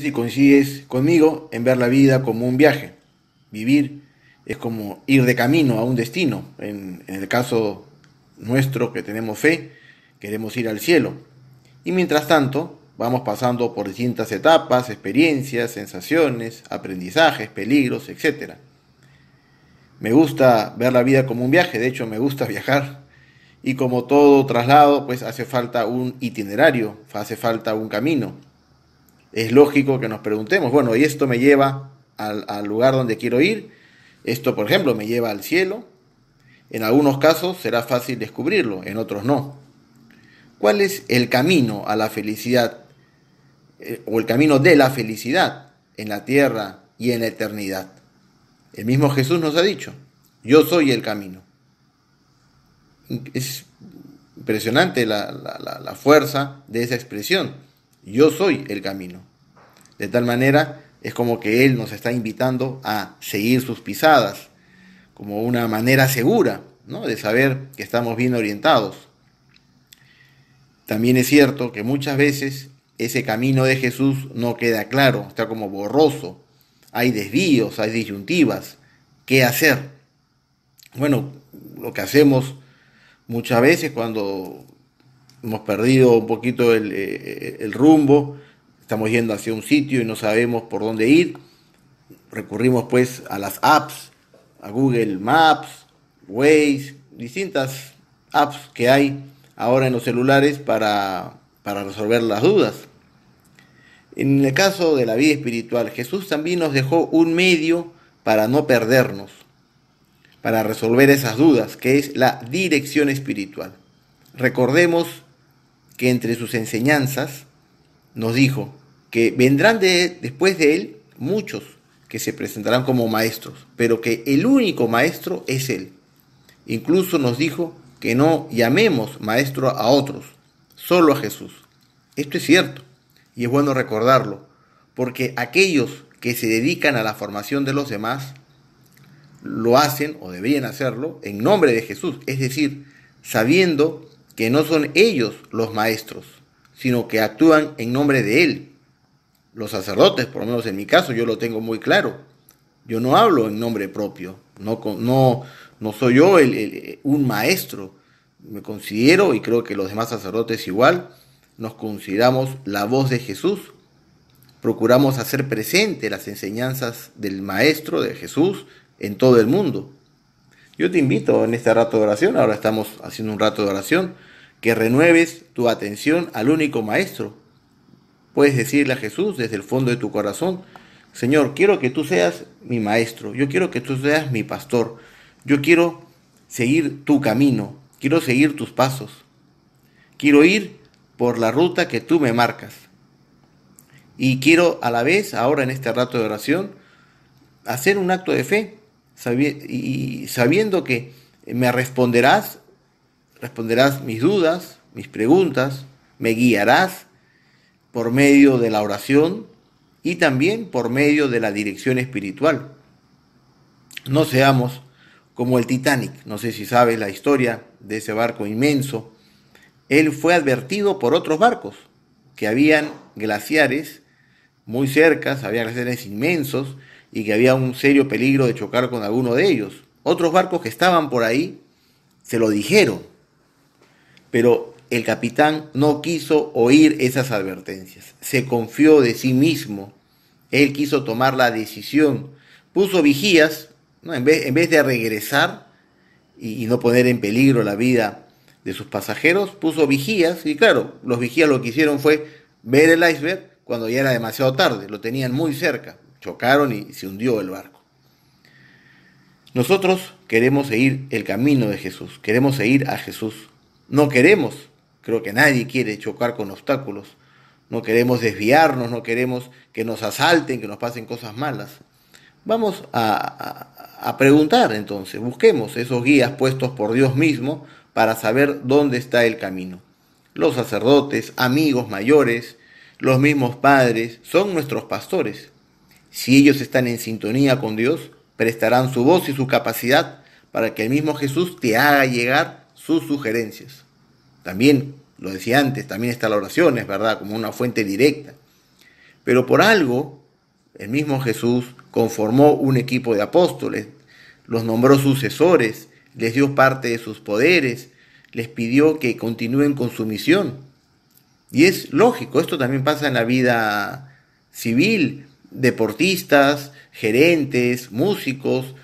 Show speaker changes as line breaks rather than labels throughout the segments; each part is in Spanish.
si coincides conmigo en ver la vida como un viaje. Vivir es como ir de camino a un destino. En, en el caso nuestro que tenemos fe, queremos ir al cielo. Y mientras tanto, vamos pasando por distintas etapas, experiencias, sensaciones, aprendizajes, peligros, etc. Me gusta ver la vida como un viaje, de hecho me gusta viajar. Y como todo traslado, pues hace falta un itinerario, hace falta un camino es lógico que nos preguntemos, bueno, ¿y esto me lleva al, lugar donde quiero ir? Esto, por ejemplo, me lleva al cielo. En algunos casos será fácil descubrirlo, en otros no. ¿Cuál es el camino a la felicidad eh, o el camino de la felicidad en la tierra y en la eternidad? El mismo Jesús nos ha dicho, yo soy el camino. Es impresionante la fuerza de esa expresión yo soy el camino. De tal manera es como que Él nos está invitando a seguir sus pisadas, como una manera segura ¿no? de saber que estamos bien orientados. También es cierto que muchas veces ese camino de Jesús no queda claro, está como borroso, hay desvíos, hay disyuntivas. ¿Qué hacer? Bueno, lo que hacemos muchas veces cuando hemos perdido un poquito eh, el, rumbo, estamos yendo hacia un sitio y no sabemos por dónde ir. Recurrimos pues a las apps, a Google Maps, Waze, distintas apps que hay ahora en los celulares para, para resolver las dudas. En el caso de la vida espiritual, Jesús también nos dejó un medio para no perdernos, para resolver esas dudas, que es la dirección espiritual. Recordemos que entre sus enseñanzas nos dijo que vendrán después de él muchos que se presentarán como maestros, pero que el único maestro es él. Incluso nos dijo que no llamemos maestro a otros, solo a Jesús. Esto es cierto y es bueno recordarlo, porque aquellos que se dedican a la formación de los demás lo hacen o deberían hacerlo en nombre de Jesús, es decir, sabiendo que no son ellos los maestros, sino que actúan en nombre de Él. Los sacerdotes, por lo menos en mi caso, yo lo tengo muy claro. Yo no hablo en nombre propio, no, no, no soy yo un maestro. Me considero, y creo que los demás sacerdotes igual, nos consideramos la voz de Jesús. Procuramos hacer presente las enseñanzas del Maestro, de Jesús, en todo el mundo. Yo te invito en este rato de oración, ahora estamos haciendo un rato de oración, que renueves tu atención al único Maestro. Puedes decirle a Jesús desde el fondo de tu corazón, Señor, quiero que tú seas mi Maestro, yo quiero que tú seas mi pastor, yo quiero seguir tu camino, quiero seguir tus pasos, quiero ir por la ruta que tú me marcas. Y quiero a la vez, ahora en este rato de oración, hacer un acto de fe y sabiendo que me responderás, responderás mis dudas, mis preguntas, me guiarás por medio de la oración y también por medio de la dirección espiritual. No seamos como el Titanic, no sé si sabes la historia de ese barco inmenso. Él fue advertido por otros barcos que habían glaciares muy cercas, había glaciares inmensos y que había un serio peligro de chocar con alguno de ellos. Otros barcos que estaban por ahí se lo dijeron, pero el capitán no quiso oír esas advertencias, se confió de sí mismo, él quiso tomar la decisión, puso vigías, en, vez, en, vez, de regresar y no poner en peligro la vida de sus pasajeros, puso vigías y claro, los vigías lo que hicieron fue ver el iceberg cuando ya era demasiado tarde, lo tenían muy cerca chocaron y se hundió el barco. Nosotros queremos seguir el camino de Jesús, queremos seguir a Jesús. No queremos, creo que nadie quiere chocar con obstáculos, no queremos desviarnos, no queremos que nos asalten, que nos pasen cosas malas. Vamos a, preguntar entonces, busquemos esos guías puestos por Dios mismo para saber dónde está el camino. Los sacerdotes, amigos mayores, los mismos padres, son nuestros pastores. Si ellos están en sintonía con Dios, prestarán su voz y su capacidad para que el mismo Jesús te haga llegar sus sugerencias. También, lo decía antes, también está la oración, es verdad, como una fuente directa. Pero por algo, el mismo Jesús conformó un equipo de apóstoles, los nombró sucesores, les dio parte de sus poderes, les pidió que continúen con su misión. Y es lógico, esto también pasa en la vida civil, deportistas, gerentes, músicos,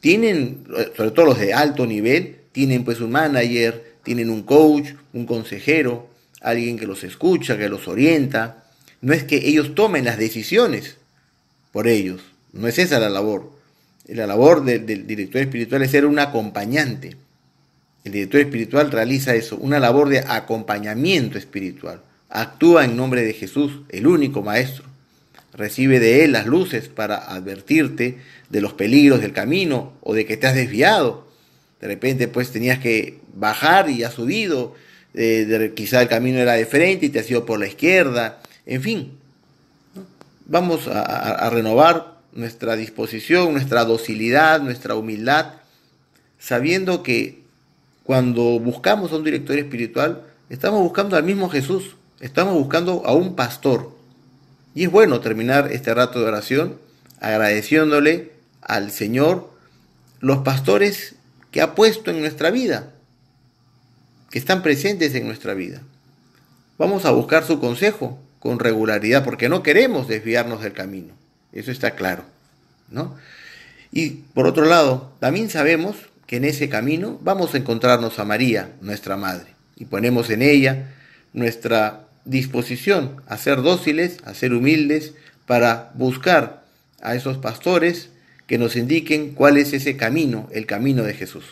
tienen, sobre todo los de alto nivel, tienen pues un manager, tienen un coach, un consejero, alguien que los escucha, que los orienta. No es que ellos tomen las decisiones por ellos, no es esa la labor. La labor del, del director espiritual es ser un acompañante. El director espiritual realiza eso, una labor de acompañamiento espiritual. Actúa en nombre de Jesús, el único maestro recibe de Él las luces para advertirte de los peligros del camino o de que te has desviado. De repente pues tenías que bajar y has subido, eh, quizá el camino era de frente y te has ido por la izquierda, en fin. Vamos a, a, renovar nuestra disposición, nuestra docilidad, nuestra humildad, sabiendo que cuando buscamos a un director espiritual, estamos buscando al mismo Jesús, estamos buscando a un pastor y es bueno terminar este rato de oración agradeciéndole al Señor los pastores que ha puesto en nuestra vida, que están presentes en nuestra vida. Vamos a buscar su consejo con regularidad porque no queremos desviarnos del camino. Eso está claro, ¿no? Y por otro lado, también sabemos que en ese camino vamos a encontrarnos a María, nuestra madre, y ponemos en ella nuestra disposición a ser dóciles, a ser humildes, para buscar a esos pastores que nos indiquen cuál es ese camino, el camino de Jesús.